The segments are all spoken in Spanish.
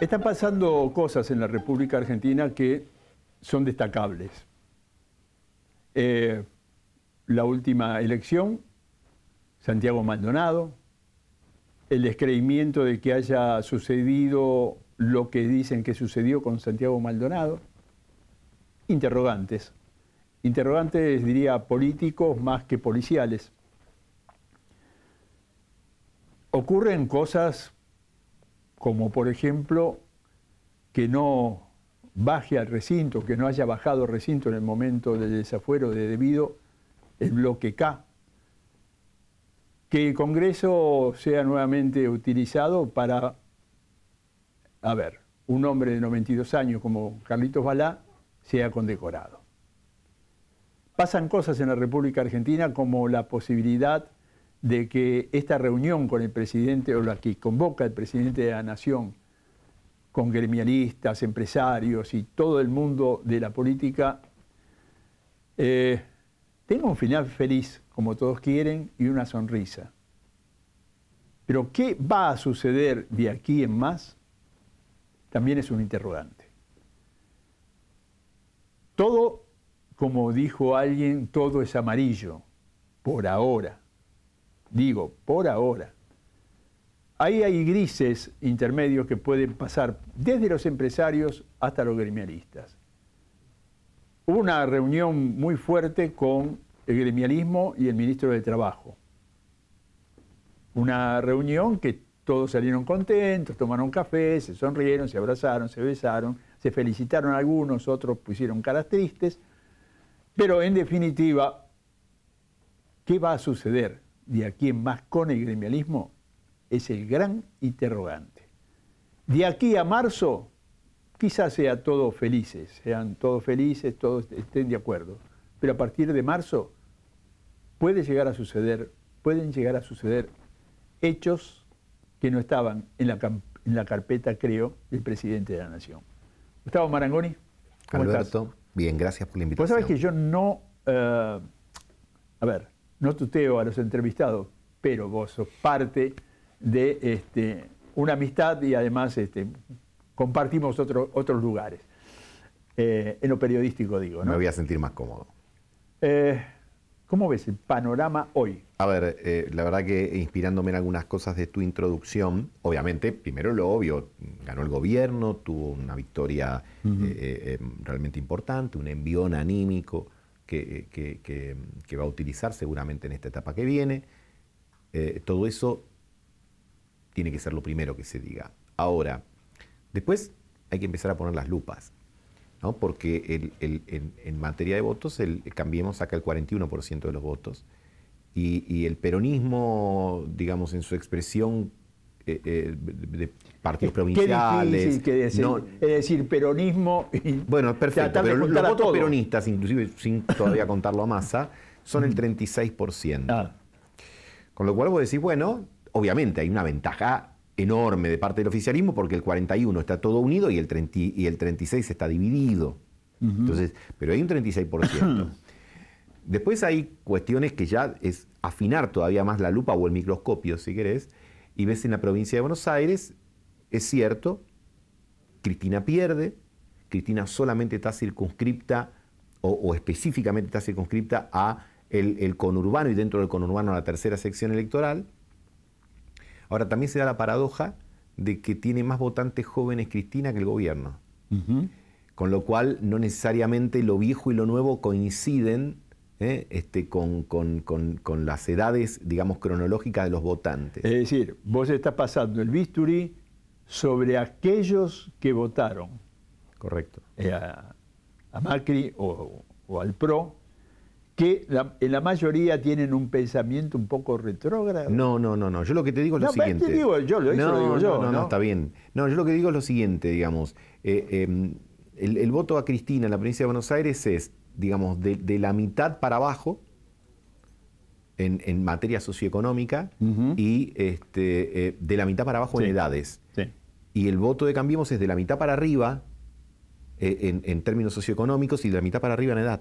Están pasando cosas en la República Argentina que son destacables. Eh, la última elección, Santiago Maldonado, el descreimiento de que haya sucedido lo que dicen que sucedió con Santiago Maldonado. Interrogantes. Interrogantes, diría, políticos más que policiales. Ocurren cosas como, por ejemplo, que no baje al recinto, que no haya bajado recinto en el momento del desafuero de debido el bloque K que el Congreso sea nuevamente utilizado para, a ver, un hombre de 92 años como Carlitos Balá sea condecorado. Pasan cosas en la República Argentina como la posibilidad de que esta reunión con el presidente o la que convoca el presidente de la Nación con gremialistas, empresarios y todo el mundo de la política eh, tenga un final feliz, como todos quieren, y una sonrisa. Pero ¿qué va a suceder de aquí en más? También es un interrogante. Todo, como dijo alguien, todo es amarillo, por ahora. Digo, por ahora. Ahí hay grises intermedios que pueden pasar desde los empresarios hasta los gremialistas. Hubo una reunión muy fuerte con el gremialismo y el ministro de Trabajo una reunión que todos salieron contentos, tomaron café, se sonrieron, se abrazaron, se besaron, se felicitaron algunos, otros pusieron caras tristes, pero en definitiva, ¿qué va a suceder de aquí en más con el gremialismo? Es el gran interrogante. De aquí a marzo, quizás sea todos felices, sean todos felices, todos estén de acuerdo, pero a partir de marzo puede llegar a suceder, pueden llegar a suceder hechos que no estaban en la, en la carpeta, creo, del presidente de la Nación. Gustavo Marangoni, ¿cómo Alberto, bien, gracias por la pues invitación. Vos sabés que yo no, eh, a ver, no tuteo a los entrevistados, pero vos sos parte de este, una amistad y además este, compartimos otros lugares. Eh, en lo periodístico, digo. ¿no? Me voy a sentir más cómodo. Eh, ¿Cómo ves el panorama hoy? A ver, eh, la verdad que inspirándome en algunas cosas de tu introducción, obviamente, primero lo obvio, ganó el gobierno, tuvo una victoria eh, eh, realmente importante, un envión anímico que, va a utilizar seguramente en esta etapa que viene. todo eso tiene que ser lo primero que se diga. Ahora, después hay que empezar a poner las lupas porque en, materia de votos, el Cambiemos saca el 41% de los votos. Y, el peronismo, digamos, en su expresión eh, eh, de partidos provinciales. es decir, peronismo. Y bueno, perfecto. Pero los votos peronistas, inclusive sin todavía contarlo a masa, son el 36%. Ah. Con lo cual vos decís, bueno, obviamente hay una ventaja enorme de parte del oficialismo porque el 41 está todo unido y el, 30, y el 36 está dividido. Entonces, pero hay un 36%. Después hay cuestiones que ya es afinar todavía más la lupa o el microscopio, si querés, y ves en la provincia de Buenos Aires, es cierto, Cristina pierde, Cristina solamente está circunscripta o, específicamente está circunscripta a el, el, conurbano y dentro del conurbano a la tercera sección electoral, Ahora, también se da la paradoja de que tiene más votantes jóvenes Cristina que el gobierno. Con lo cual, no necesariamente lo viejo y lo nuevo coinciden ¿eh? este, con, las edades, digamos, cronológicas de los votantes. Es decir, vos estás pasando el bisturi sobre aquellos que votaron. Correcto. Eh, a, Macri o al PRO que en la mayoría tienen un pensamiento un poco retrógrado. No, no, no, no. Yo lo que te digo es lo siguiente. no, no, No, no, está bien. No, yo lo que digo es lo siguiente, digamos. Eh, em, el, voto a Cristina en la provincia de Buenos Aires es, digamos, de, la mitad para abajo en, en materia socioeconómica y este, eh, de la mitad para abajo en edades. Y el voto de Cambiemos es de la mitad para arriba eh, en, en términos socioeconómicos y de la mitad para arriba en edad.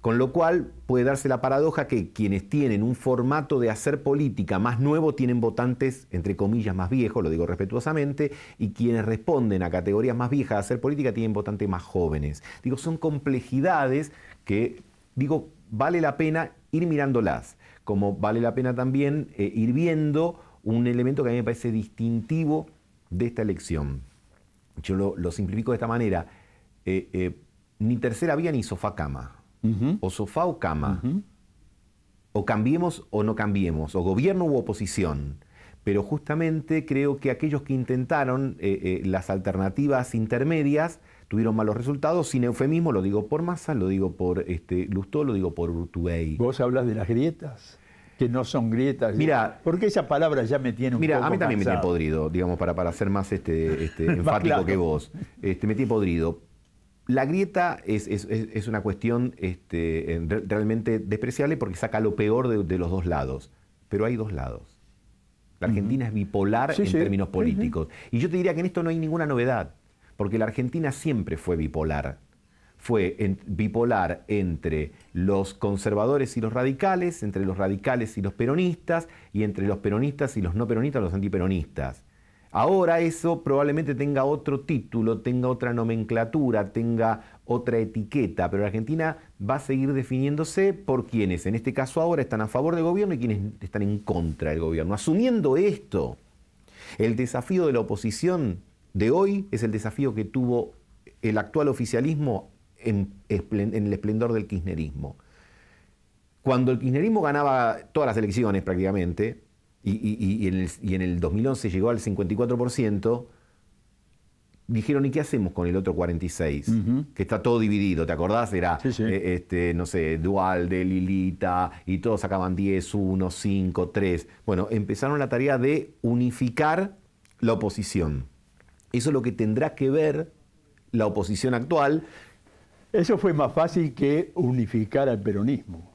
Con lo cual puede darse la paradoja que quienes tienen un formato de hacer política más nuevo tienen votantes, entre comillas, más viejos, lo digo respetuosamente, y quienes responden a categorías más viejas de hacer política tienen votantes más jóvenes. Digo, son complejidades que, digo, vale la pena ir mirándolas, como vale la pena también eh, ir viendo un elemento que a mí me parece distintivo de esta elección. Yo lo, simplifico de esta manera. Eh, eh, ni tercera vía ni sofá cama o sofá o cama, o cambiemos o no cambiemos, o gobierno u oposición. Pero justamente creo que aquellos que intentaron eh, eh, las alternativas intermedias tuvieron malos resultados, sin eufemismo, lo digo por Massa, lo digo por este, Lustó, lo digo por Urtubey. Vos hablas de las grietas que no son grietas. Mira, porque esa palabra ya me tiene un mira, a mí también me tiene podrido, digamos, para, para ser más este, este enfático que vos. Este, me tiene podrido. La grieta es, una cuestión este, realmente despreciable porque saca lo peor de, los dos lados. Pero hay dos lados. La Argentina es bipolar en términos políticos. Y yo te diría que en esto no hay ninguna novedad, porque la Argentina siempre fue bipolar. Fue bipolar entre los conservadores y los radicales, entre los radicales y los peronistas, y entre los peronistas y los no peronistas, los antiperonistas. Ahora eso probablemente tenga otro título, tenga otra nomenclatura, tenga otra etiqueta, pero la Argentina va a seguir definiéndose por quienes en este caso ahora están a favor del gobierno y quienes están en contra del gobierno. Asumiendo esto, el desafío de la oposición de hoy es el desafío que tuvo el actual oficialismo en, en el esplendor del kirchnerismo. Cuando el kirchnerismo ganaba todas las elecciones prácticamente, y, y, en el, 2011 llegó al 54%, dijeron, ¿y qué hacemos con el otro 46? Que está todo dividido, ¿te acordás? Era, eh, este, no sé, Dualde, Lilita, y todos sacaban 10, 1, 5, 3. Bueno, empezaron la tarea de unificar la oposición. Eso es lo que tendrá que ver la oposición actual. Eso fue más fácil que unificar al peronismo.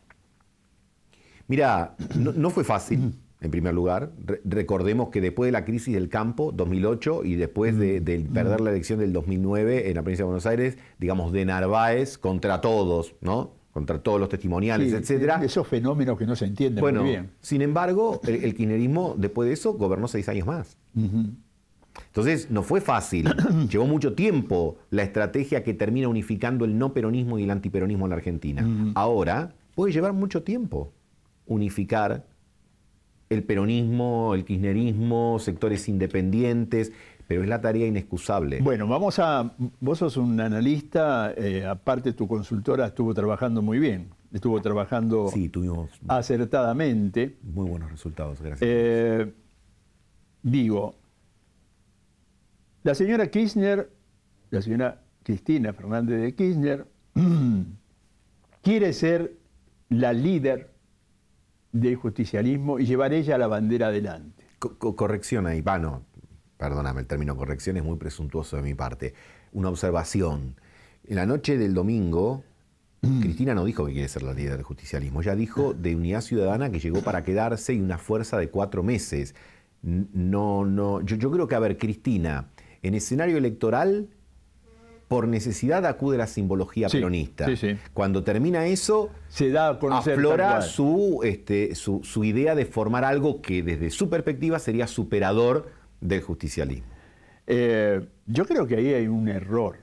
Mirá, no, no fue fácil en primer lugar. recordemos que después de la crisis del campo, 2008, y después de, mm. Mm. perder la elección del 2009 en la provincia de Buenos Aires, digamos, de Narváez contra todos, ¿no? contra todos los testimoniales, etc. etcétera. E-, esos fenómenos que no se entienden muy bien. Sin embargo, el, kirchnerismo, después de eso, gobernó seis años más. Entonces, no fue fácil. Llevó mucho tiempo la estrategia que termina unificando el no peronismo y el antiperonismo en la Argentina. Ahora, puede llevar mucho tiempo unificar el peronismo, el kirchnerismo, sectores independientes, pero es la tarea inexcusable. Bueno, vamos a. Vos sos un analista, eh, aparte tu consultora estuvo trabajando muy bien, estuvo trabajando sí, tuvimos acertadamente. Muy buenos resultados, gracias. Eh, digo, la señora Kirchner, la señora Cristina Fernández de Kirchner, quiere ser la líder del justicialismo y llevar ella la bandera adelante. corrección ahí, Pano, perdóname, el término corrección es muy presuntuoso de mi parte. Una observación. En la noche del domingo, mm. Cristina no dijo que quiere ser la líder del justicialismo, ella dijo de unidad ciudadana que llegó para quedarse y una fuerza de cuatro meses. No, no, yo, yo creo que, a ver, Cristina, en escenario electoral por necesidad acude a la simbología peronista. Cuando termina eso, se da a aflora este, su, idea de formar algo que desde su perspectiva sería superador del justicialismo. Eh, yo creo que ahí hay un error,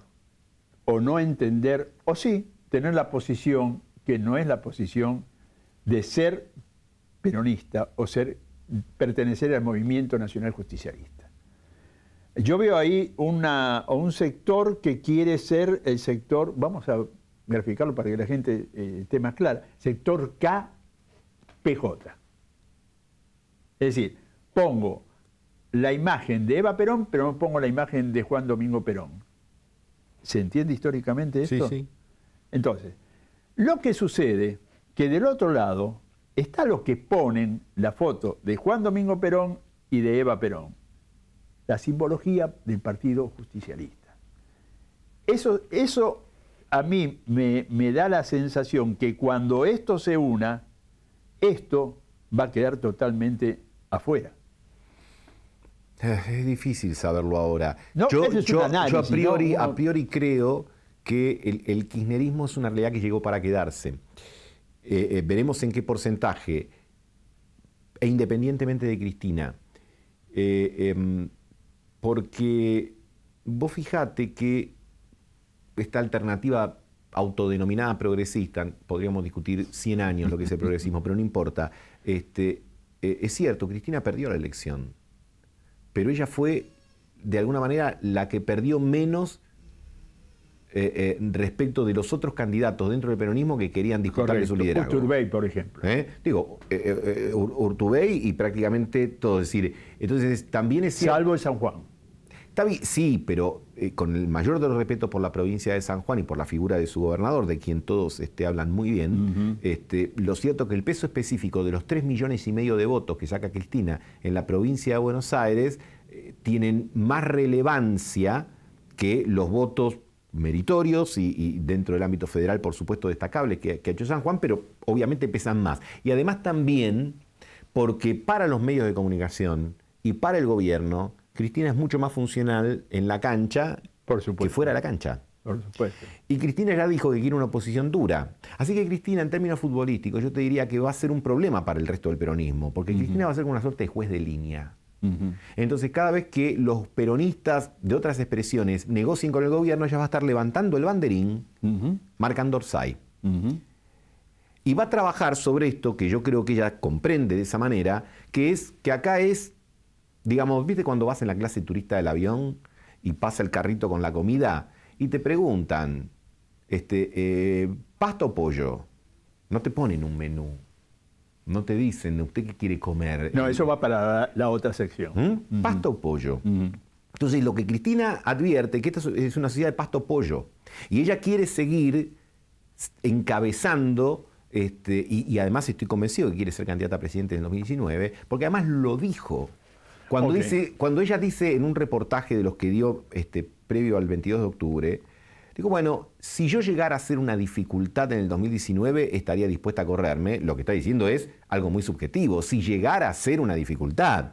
o no entender, o sí, tener la posición que no es la posición de ser peronista o ser, pertenecer al movimiento nacional justicialista. Yo veo ahí un sector que quiere ser el sector, vamos a graficarlo para que la gente eh, esté más clara, sector KPJ. Es decir, pongo la imagen de Eva Perón, pero no pongo la imagen de Juan Domingo Perón. ¿Se entiende históricamente esto? Sí, sí. Entonces, lo que sucede que del otro lado está los que ponen la foto de Juan Domingo Perón y de Eva Perón la simbología del Partido Justicialista. Eso, eso a mí me, da la sensación que cuando esto se una, esto va a quedar totalmente afuera. Es difícil saberlo ahora. yo, a, priori, a priori creo que el, kirchnerismo es una realidad que llegó para quedarse. Eh, eh, veremos en qué porcentaje. E independientemente de Cristina, eh, em, porque vos fijate que esta alternativa autodenominada progresista, podríamos discutir 100 años lo que es el progresismo, pero no importa, este, eh, es cierto, Cristina perdió la elección, pero ella fue, de alguna manera, la que perdió menos eh, eh, respecto de los otros candidatos dentro del peronismo que querían disputarle de su liderazgo. Urtubey, por ejemplo. Digo, Urtubey y prácticamente todo. Es decir, entonces también es cierto. Salvo de San Juan sí, pero eh, con el mayor de los respetos por la provincia de San Juan y por la figura de su gobernador, de quien todos este, hablan muy bien, este, lo cierto que el peso específico de los 3 millones y medio de votos que saca Cristina en la provincia de Buenos Aires eh, tienen más relevancia que los votos meritorios y, dentro del ámbito federal, por supuesto, destacables que, que ha hecho San Juan, pero obviamente pesan más. Y además también porque para los medios de comunicación y para el gobierno, Cristina es mucho más funcional en la cancha Por que fuera de la cancha. Y Cristina ya dijo que quiere una oposición dura. Así que Cristina, en términos futbolísticos, yo te diría que va a ser un problema para el resto del peronismo, porque Cristina va a ser una suerte de juez de línea. Entonces, cada vez que los peronistas de otras expresiones negocien con el gobierno, ella va a estar levantando el banderín, marcando Orsay. Y va a trabajar sobre esto, que yo creo que ella comprende de esa manera, que es que acá es Digamos, ¿viste cuando vas en la clase turista del avión y pasa el carrito con la comida y te preguntan, este, eh, o pollo? No te ponen un menú. No te dicen, ¿usted qué quiere comer? No, eso va para la, otra sección. ¿Mm? ¿Pasto o pollo? Entonces, lo que Cristina advierte que esta es una sociedad de pasto-pollo. Y ella quiere seguir encabezando, este, y, y, además estoy convencido que quiere ser candidata a presidente en 2019, porque además lo dijo. Cuando, dice, cuando ella dice en un reportaje de los que dio este, previo al 22 de octubre, digo, bueno, si yo llegara a ser una dificultad en el 2019, estaría dispuesta a correrme. Lo que está diciendo es algo muy subjetivo. Si llegara a ser una dificultad.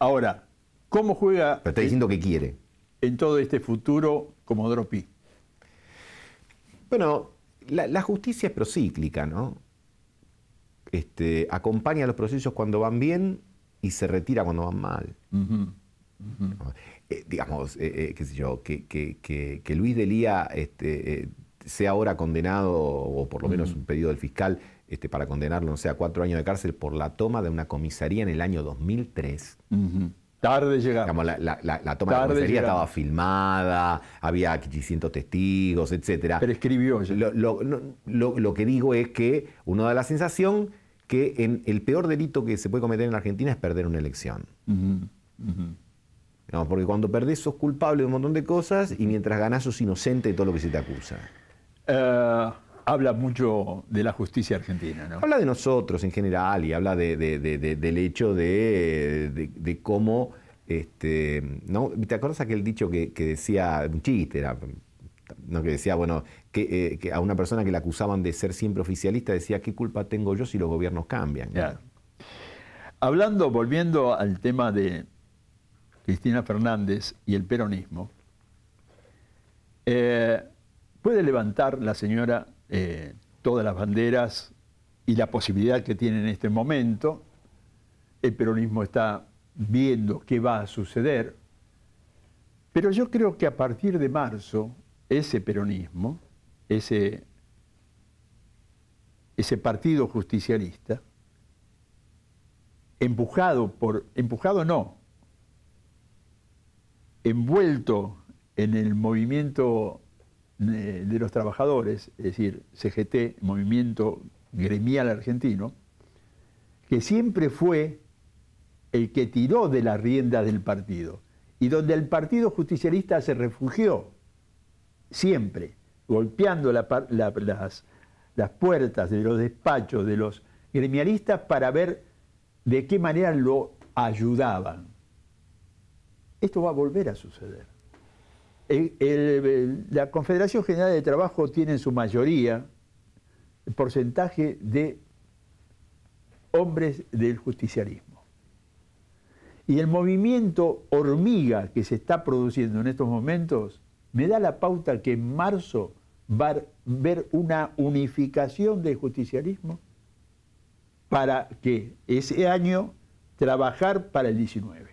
Ahora, ¿cómo juega... está diciendo que quiere. En todo este futuro como dropy. Bueno, la, justicia es procíclica, ¿no? Este, acompaña los procesos cuando van bien y se retira cuando van mal. Eh, digamos, eh, eh, qué sé yo, que, que, que, Luis Delía este, sea ahora condenado, o por lo menos un pedido del fiscal este, para condenarlo, no sé, a cuatro años de cárcel por la toma de una comisaría en el año 2003. Tarde llegar. la, la, la, toma de la comisaría estaba filmada, había 500 testigos, etc. Pero escribió. Lo, lo, que digo es que uno da la sensación que en el peor delito que se puede cometer en Argentina es perder una elección. porque cuando perdés sos culpable de un montón de cosas y mientras ganás sos inocente de todo lo que se te acusa. Eh, habla mucho de la justicia argentina, ¿no? Habla de nosotros en general y habla del hecho de, cómo... Este, ¿no? ¿Te acuerdas aquel dicho que, que decía, un chiste, era ¿no? que decía, bueno, eh, que, a una persona que la acusaban de ser siempre oficialista decía, ¿qué culpa tengo yo si los gobiernos cambian? Hablando, volviendo al tema de Cristina Fernández y el peronismo, eh, puede levantar la señora eh, todas las banderas y la posibilidad que tiene en este momento. El peronismo está viendo qué va a suceder, pero yo creo que a partir de marzo ese peronismo, ese, ese partido justicialista, empujado por, empujado no, envuelto en el movimiento de los trabajadores, es decir, CGT, movimiento gremial argentino, que siempre fue el que tiró de la rienda del partido y donde el partido justicialista se refugió siempre golpeando las, puertas de los despachos de los gremialistas para ver de qué manera lo ayudaban. Esto va a volver a suceder. la Confederación General de Trabajo tiene en su mayoría el porcentaje de hombres del justicialismo. Y el movimiento hormiga que se está produciendo en estos momentos me da la pauta que en marzo va a ver una unificación del justicialismo para que ese año trabajar para el 19.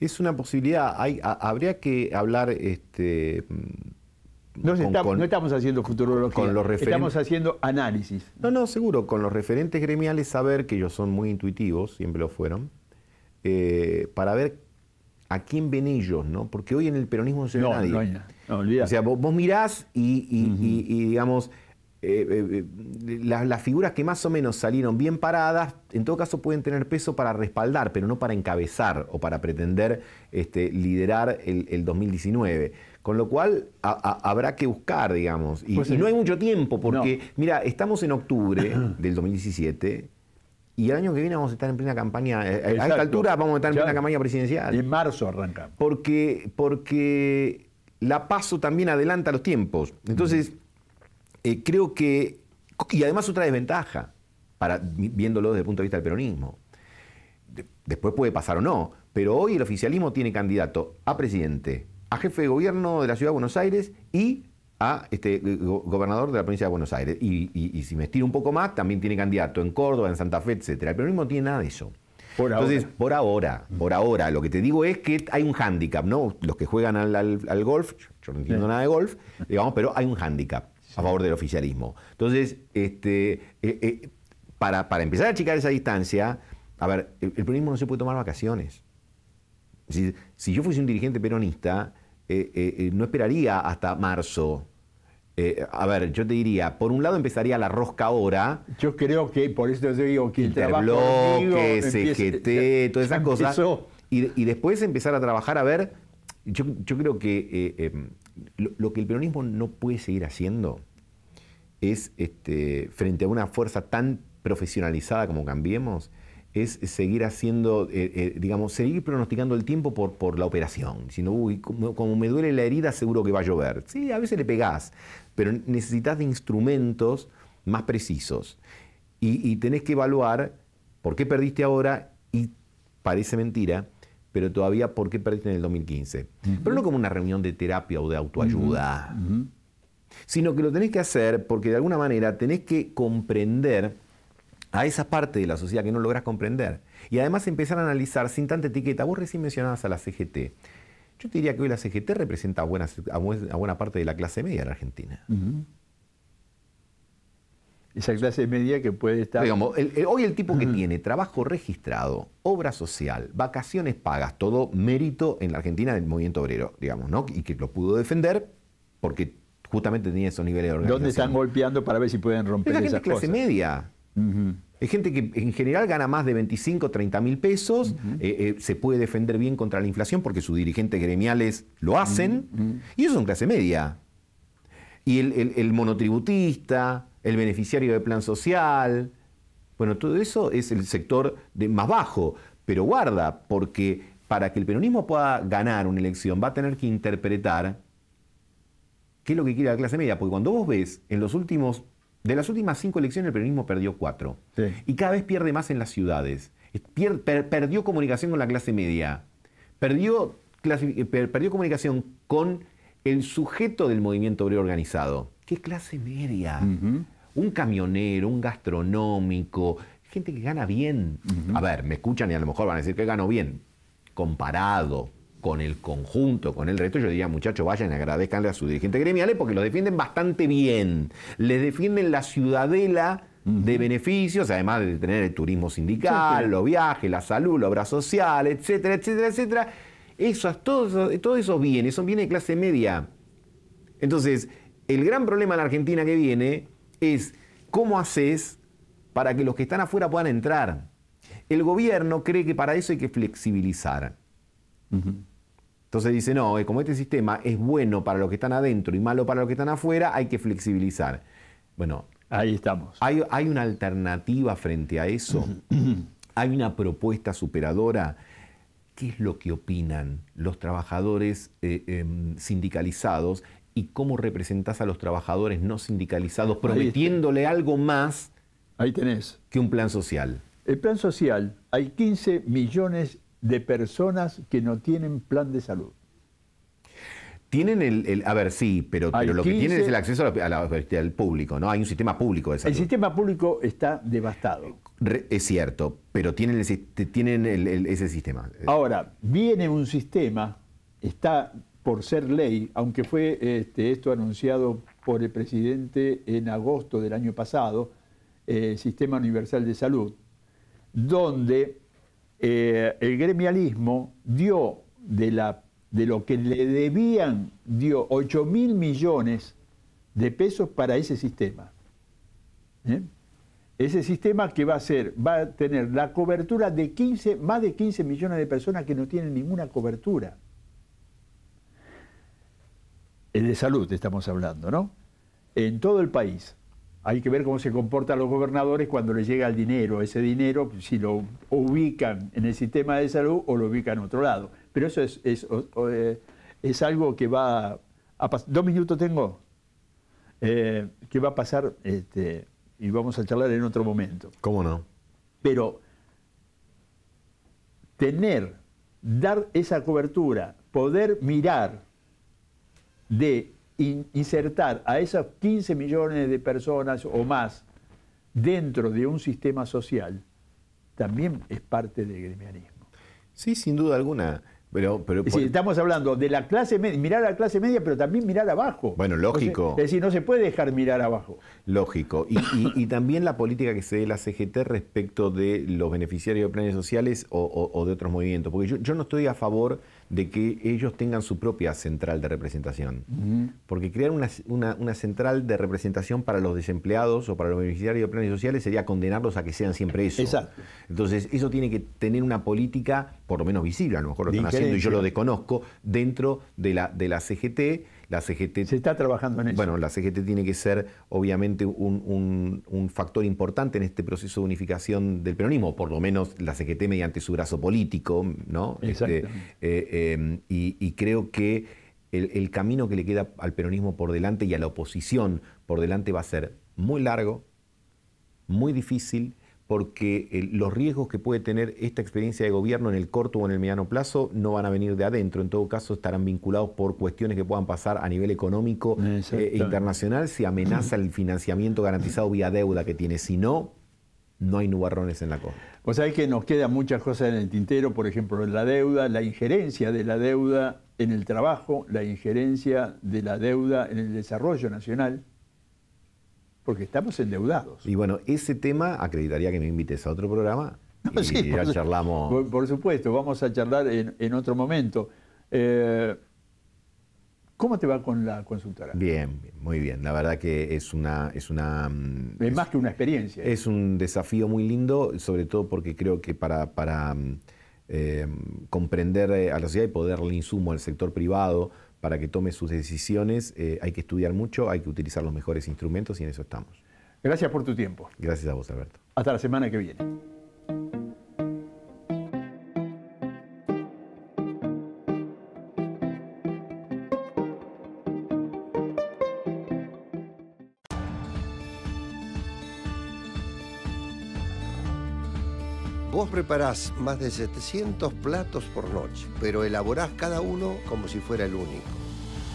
Es una posibilidad, habría que hablar... Este, mm, no, estamos, haciendo futurología, con los estamos haciendo análisis. No, no, seguro, con los referentes gremiales saber, que ellos son muy intuitivos, siempre lo fueron, eh, para ver a quién ven ellos, ¿no? Porque hoy en el peronismo no se ve nadie. No, o sea, vos, mirás y, digamos, eh, eh, eh, las, figuras que más o menos salieron bien paradas, en todo caso pueden tener peso para respaldar, pero no para encabezar o para pretender este, liderar el, 2019. Con lo cual habrá que buscar, digamos. Y, pues no hay mucho tiempo, porque, mira, estamos en octubre del 2017 y el año que viene vamos a estar en plena campaña, eh, eh, a esta altura vamos a estar en plena campaña presidencial. En marzo arranca. Porque, porque la paso también adelanta los tiempos. Entonces, mm. eh, creo que. Y además otra desventaja, para, viéndolo desde el punto de vista del peronismo. después puede pasar o no, pero hoy el oficialismo tiene candidato a presidente, a jefe de gobierno de la Ciudad de Buenos Aires y a este gobernador de la provincia de Buenos Aires. Y, si me estiro un poco más, también tiene candidato en Córdoba, en Santa Fe, etcétera. El peronismo no tiene nada de eso. Entonces, por ahora, por ahora, lo que te digo es que hay un hándicap, ¿no? Los que juegan al, golf, yo no entiendo nada de golf, digamos, pero hay un hándicap a favor del oficialismo. Entonces, este, eh, eh, para, para empezar a achicar esa distancia, a ver, el, peronismo no se puede tomar vacaciones. Si, yo fuese un dirigente peronista, eh, no esperaría hasta marzo eh, a ver, yo te diría, por un lado empezaría la rosca ahora. Yo creo que, por eso te digo, que el Interbloque, CGT, todas esas cosas. Y, después empezar a trabajar, a ver, yo, creo que eh, em, lo, que el peronismo no puede seguir haciendo es, este, frente a una fuerza tan profesionalizada como Cambiemos, es seguir haciendo, eh, eh, digamos, seguir pronosticando el tiempo por, por la operación. Diciendo, uy, como, me duele la herida, seguro que va a llover. Sí, a veces le pegás, pero necesitas de instrumentos más precisos. Y, tenés que evaluar por qué perdiste ahora y parece mentira, pero todavía por qué perdiste en el 2015. Pero no como una reunión de terapia o de autoayuda, sino que lo tenés que hacer porque de alguna manera tenés que comprender a esa parte de la sociedad que no logras comprender. Y además empezar a analizar sin tanta etiqueta. Vos recién mencionabas a la CGT. Yo te diría que hoy la CGT representa a buena, a buena parte de la clase media en Argentina. Esa clase media que puede estar... Digamos, hoy el tipo que tiene trabajo registrado, obra social, vacaciones pagas, todo mérito en la Argentina del movimiento obrero, digamos, ¿no? Y que lo pudo defender porque justamente tenía esos niveles de organización. ¿Dónde están golpeando para ver si pueden romper esa clase media. Hay gente que en general gana más de 25, 30 mil pesos, eh, eh, se puede defender bien contra la inflación porque sus dirigentes gremiales lo hacen, y eso son clase media. Y el, monotributista, el beneficiario de plan social, bueno, todo eso es el sector más bajo, pero guarda, porque para que el peronismo pueda ganar una elección va a tener que interpretar qué es lo que quiere la clase media, porque cuando vos ves en los últimos de las últimas cinco elecciones el peronismo perdió cuatro. Y cada vez pierde más en las ciudades. perdió comunicación con la clase media. Eh, perdió, comunicación con el sujeto del movimiento obrero organizado. ¿Qué clase media? Un camionero, un gastronómico, gente que gana bien. A ver, me escuchan y a lo mejor van a decir que gano bien. Comparado con el conjunto, con el resto, yo diría, muchachos, vayan y agradezcanle a su dirigente gremial, porque lo defienden bastante bien. Les defienden la ciudadela de beneficios, además de tener el turismo sindical, los viajes, la salud, la obra social, etcétera, etcétera, etcétera. Eso todos, todo esos bienes son bienes de clase media. Entonces, el gran problema en la Argentina que viene es cómo haces para que los que están afuera puedan entrar. El gobierno cree que para eso hay que flexibilizar. Entonces dice, no, eh, como este sistema es bueno para los que están adentro y malo para los que están afuera, hay que flexibilizar. Bueno, ahí estamos. Hay, una alternativa frente a eso. hay una propuesta superadora. ¿Qué es lo que opinan los trabajadores eh, em, sindicalizados y cómo representás a los trabajadores no sindicalizados prometiéndole algo más Ahí tenés. que un plan social? El plan social, hay 15 millones de personas que no tienen plan de salud. Tienen el, a ver, sí, pero, lo que tienen es el acceso al público, ¿no? Hay un sistema público de salud. El sistema público está devastado. es cierto, pero tienen, tienen ese sistema. Ahora, viene un sistema, está por ser ley, aunque fue este, esto anunciado por el presidente en agosto del año pasado, eh, Sistema Universal de Salud, donde eh, el gremialismo dio de, la, de lo que le debían, dio 8 mil millones de pesos para ese sistema. ¿Eh? Ese sistema que va a ser, va a tener la cobertura de 15, más de 15 millones de personas que no tienen ninguna cobertura. El de salud estamos hablando, ¿no? En todo el país. Hay que ver cómo se comportan los gobernadores cuando les llega el dinero. Ese dinero, si lo ubican en el sistema de salud o lo ubican en otro lado. Pero eso es, es, eh, algo que va a pasar. ¿Dos minutos tengo? Eh, que va a pasar este, y vamos a charlar en otro momento. ¿Cómo no? Pero tener, dar esa cobertura, poder mirar de insertar a esas 15 millones de personas o más dentro de un sistema social también es parte del gremianismo. Sí, sin duda alguna. Pero, pero estamos hablando de la clase media, mirar a la clase media, pero también mirar abajo. Bueno, lógico. es decir, no se puede dejar mirar abajo. Lógico. Y, también la política que se dé la CGT respecto de los beneficiarios de planes sociales o, de otros movimientos. Porque yo, yo no estoy a favor de que ellos tengan su propia central de representación. Porque crear una, una, central de representación para los desempleados o para los beneficiarios de planes sociales sería condenarlos a que sean siempre eso. Exacto. Entonces, eso tiene que tener una política, por lo menos visible, a lo mejor lo están haciendo y yo lo desconozco, dentro de la, de la CGT la CGT, Se está trabajando en eso. Bueno, la CGT tiene que ser obviamente un, factor importante en este proceso de unificación del peronismo, por lo menos la CGT mediante su brazo político, ¿no? Este, eh, em, y, creo que... el, camino que le queda al peronismo por delante y a la oposición por delante va a ser muy largo, muy difícil porque eh, los riesgos que puede tener esta experiencia de gobierno en el corto o en el mediano plazo no van a venir de adentro, en todo caso estarán vinculados por cuestiones que puedan pasar a nivel económico e internacional, si amenaza el financiamiento garantizado vía deuda que tiene, si no, no hay nubarrones en la O sea, es que nos quedan muchas cosas en el tintero, por ejemplo, la deuda, la injerencia de la deuda en el trabajo, la injerencia de la deuda en el desarrollo nacional porque estamos endeudados. Y bueno, ese tema acreditaría que me invites a otro programa y ya charlamos. Por, supuesto, vamos a charlar en, otro momento. Eh, ¿Cómo te va con la consultora? Bien, muy bien. La verdad que es una... Es, una, mm, más que una experiencia. Es un desafío muy lindo, sobre todo porque creo que para, para mm, eh, comprender eh, a la sociedad y poderle insumo al sector privado, para que tome sus decisiones. Eh, hay que estudiar mucho, hay que utilizar los mejores instrumentos y en eso estamos. Gracias por tu tiempo. Gracias a vos, Alberto. Hasta la semana que viene. preparás más de 700 platos por noche, pero elaborás cada uno como si fuera el único.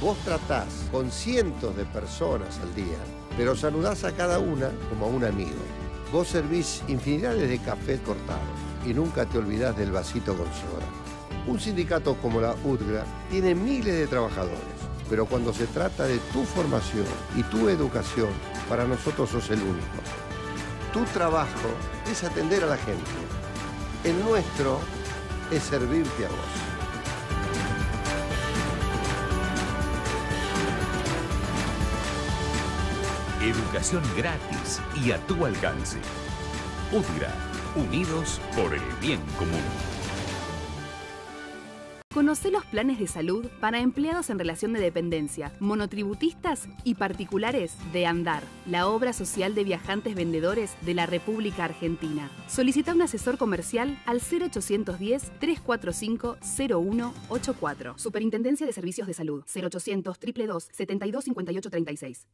Vos tratás con cientos de personas al día, pero saludás a cada una como a un amigo. Vos servís infinidades de cafés cortados y nunca te olvidás del vasito con soda. Un sindicato como la UDGRA tiene miles de trabajadores, pero cuando se trata de tu formación y tu educación, para nosotros sos el único. Tu trabajo es atender a la gente el nuestro es servirte a vos. Educación gratis y a tu alcance. UTGRA, unidos por el bien común. Conoce los planes de salud para empleados en relación de dependencia, monotributistas y particulares de Andar, la obra social de viajantes vendedores de la República Argentina. Solicita un asesor comercial al 0810-345-0184. Superintendencia de Servicios de Salud, 0800 222 725836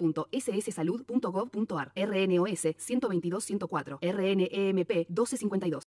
www.sssalud.gov.ar RNOS 122 104 RNEMP 1252